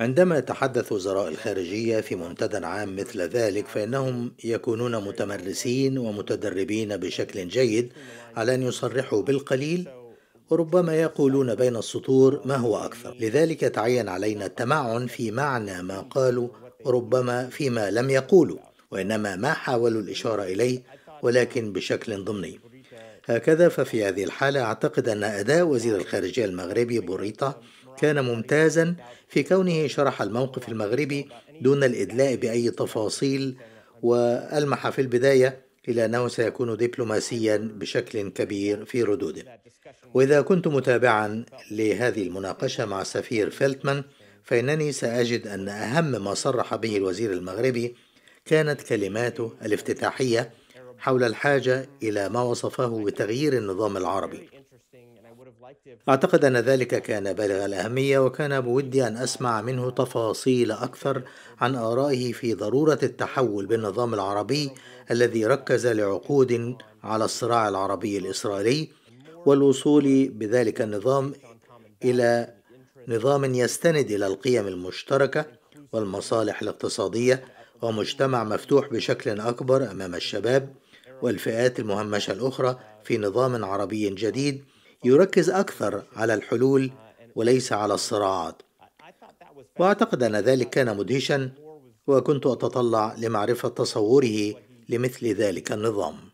عندما يتحدث وزراء الخارجية في منتدى عام مثل ذلك فإنهم يكونون متمرسين ومتدربين بشكل جيد على أن يصرحوا بالقليل وربما يقولون بين السطور ما هو أكثر لذلك يتعين علينا التمعن في معنى ما قالوا وربما فيما لم يقولوا وإنما ما حاولوا الإشارة إليه ولكن بشكل ضمني هكذا ففي هذه الحالة أعتقد أن أداء وزير الخارجية المغربي بوريطة كان ممتازا في كونه شرح الموقف المغربي دون الإدلاء بأي تفاصيل وألمح في البداية إلى أنه سيكون دبلوماسيا بشكل كبير في ردوده وإذا كنت متابعا لهذه المناقشة مع السفير فيلتمان فإنني سأجد أن أهم ما صرح به الوزير المغربي كانت كلماته الافتتاحية حول الحاجة إلى ما وصفه بتغيير النظام العربي أعتقد أن ذلك كان بالغ الأهمية وكان بودي أن أسمع منه تفاصيل أكثر عن آرائه في ضرورة التحول بالنظام العربي الذي ركز لعقود على الصراع العربي الإسرائيلي والوصول بذلك النظام إلى نظام يستند إلى القيم المشتركة والمصالح الاقتصادية ومجتمع مفتوح بشكل أكبر أمام الشباب والفئات المهمشة الأخرى في نظام عربي جديد يركز أكثر على الحلول وليس على الصراعات وأعتقد أن ذلك كان مدهشا وكنت أتطلع لمعرفة تصوره لمثل ذلك النظام